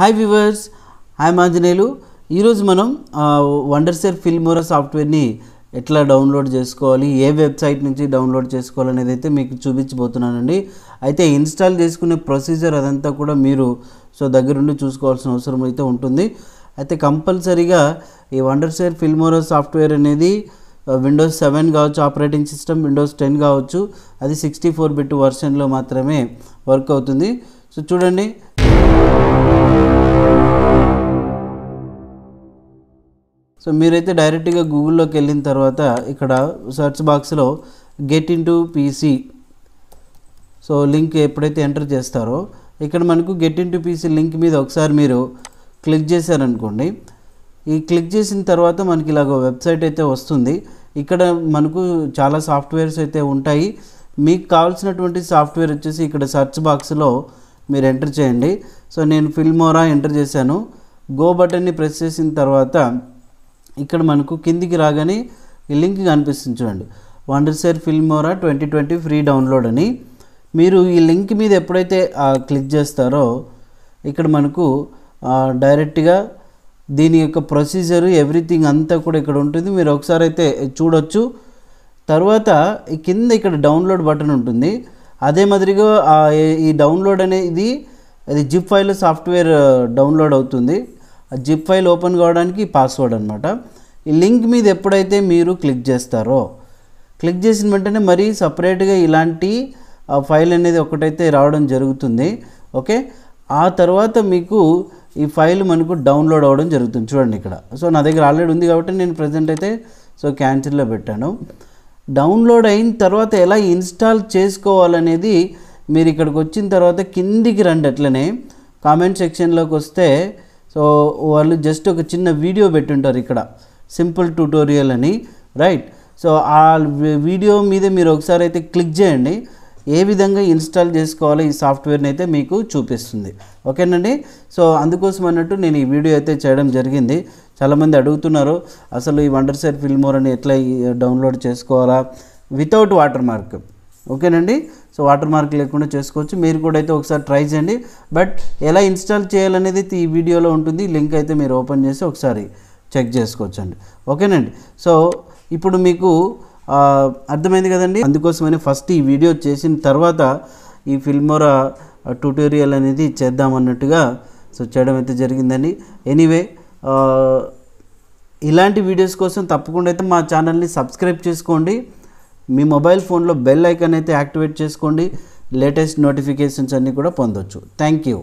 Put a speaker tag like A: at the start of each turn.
A: hi viewers hi మాంజనేయులు ఈరోజు మనం వండర్సెర్ Filmora సాఫ్ట్వేర్ని ఎట్లా డౌన్లోడ్ చేసుకోవాలి ఏ వెబ్సైట్ నుంచి డౌన్లోడ్ చేసుకోవాలి అనేది అయితే మీకు చూపించబోతున్నానండి అయితే ఇన్స్టాల్ చేసుకునే ప్రొసీజర్ అదంతా కూడా మీరు సో దగ్గరుండి చూసుకోవాల్సిన అవసరం అయితే ఉంటుంది అయితే కంపల్సరీగా ఈ వండర్సెర్ ఫిల్మోరా సాఫ్ట్వేర్ అనేది విండోస్ సెవెన్ కావచ్చు ఆపరేటింగ్ సిస్టమ్ విండోస్ టెన్ కావచ్చు అది సిక్స్టీ ఫోర్ బిట్ వర్షన్లో మాత్రమే వర్క్ అవుతుంది సో చూడండి సో మీరైతే డైరెక్ట్గా గూగుల్లోకి వెళ్ళిన తర్వాత ఇక్కడ సర్చ్ బాక్స్లో get into PC so link ఎప్పుడైతే ఎంటర్ చేస్తారో ఇక్కడ మనకు get into PC link మీద ఒకసారి మీరు క్లిక్ చేశారనుకోండి ఈ క్లిక్ చేసిన తర్వాత మనకి ఇలాగ వెబ్సైట్ అయితే వస్తుంది ఇక్కడ మనకు చాలా సాఫ్ట్వేర్స్ అయితే ఉంటాయి మీకు కావాల్సినటువంటి సాఫ్ట్వేర్ వచ్చేసి ఇక్కడ సర్చ్ బాక్స్లో మీరు ఎంటర్ చేయండి సో నేను ఫిల్మోరా ఎంటర్ చేశాను గో బటన్ని ప్రెస్ చేసిన తర్వాత ఇక్కడ మనకు కిందికి రాగానే ఈ లింక్ కనిపిస్తుంది చూడండి wonder Wondershare Filmora twenty twenty free download అని మీరు ఈ లింక్ మీద ఎప్పుడైతే క్లిక్ చేస్తారో ఇక్కడ మనకు డైరెక్ట్గా దీని యొక్క ప్రొసీజర్ ఎవ్రీథింగ్ అంతా కూడా ఇక్కడ ఉంటుంది మీరు ఒకసారి అయితే చూడొచ్చు తర్వాత కింద ఇక్కడ డౌన్లోడ్ బటన్ ఉంటుంది అదే మాదిరిగా ఈ డౌన్లోడ్ అనేది అది జిప్ ఫైల్ సాఫ్ట్వేర్ డౌన్లోడ్ అవుతుంది ఆ జిప్ ఫైల్ ఓపెన్ కావడానికి పాస్వర్డ్ అనమాట ఈ లింక్ మీద ఎప్పుడైతే మీరు క్లిక్ చేస్తారో క్లిక్ చేసిన వెంటనే మరీ సపరేట్గా ఇలాంటి ఫైల్ అనేది ఒకటైతే రావడం జరుగుతుంది ఓకే ఆ తర్వాత మీకు ఈ ఫైల్ మనకు డౌన్లోడ్ అవ్వడం జరుగుతుంది చూడండి ఇక్కడ సో నా దగ్గర ఆల్రెడీ ఉంది కాబట్టి నేను ప్రజెంట్ అయితే సో క్యాన్సిల్లో పెట్టాను డౌన్లోడ్ అయిన తర్వాత ఎలా ఇన్స్టాల్ చేసుకోవాలనేది మీరు ఇక్కడికి వచ్చిన తర్వాత కిందికి రండి అట్లనే కామెంట్ సెక్షన్లోకి వస్తే సో వాళ్ళు జస్ట్ ఒక చిన్న వీడియో పెట్టుంటారు ఇక్కడ సింపుల్ ట్యూటోరియల్ అని రైట్ సో ఆ వీడియో మీద మీరు ఒకసారి అయితే క్లిక్ చేయండి ఏ విధంగా ఇన్స్టాల్ చేసుకోవాలో ఈ సాఫ్ట్వేర్ని అయితే మీకు చూపిస్తుంది ఓకేనండి సో అందుకోసం అన్నట్టు నేను ఈ వీడియో అయితే చేయడం జరిగింది చాలామంది అడుగుతున్నారు అసలు ఈ వండర్ సెట్ అని ఎట్లా డౌన్లోడ్ చేసుకోవాలా వితౌట్ వాటర్ మార్క్ ఓకేనండి సో వాటర్ మార్క్ లేకుండా చేసుకోవచ్చు మీరు కూడా అయితే ఒకసారి ట్రై చేయండి బట్ ఎలా ఇన్స్టాల్ చేయాలనేది ఈ వీడియోలో ఉంటుంది లింక్ అయితే మీరు ఓపెన్ చేసి ఒకసారి చెక్ చేసుకోవచ్చండి ఓకేనండి సో ఇప్పుడు మీకు అర్థమైంది కదండి అందుకోసమని ఫస్ట్ ఈ వీడియో చేసిన తర్వాత ఈ ఫిల్మోరా ట్యూటోరియల్ అనేది చేద్దాం అన్నట్టుగా సో చేయడం అయితే జరిగిందండి ఎనీవే ఇలాంటి వీడియోస్ కోసం తప్పకుండా అయితే మా ఛానల్ని సబ్స్క్రైబ్ చేసుకోండి మీ మొబైల్ ఫోన్లో బెల్ ఐకాన్ అయితే యాక్టివేట్ చేసుకోండి లేటెస్ట్ నోటిఫికేషన్స్ అన్నీ కూడా పొందొచ్చు థ్యాంక్ యూ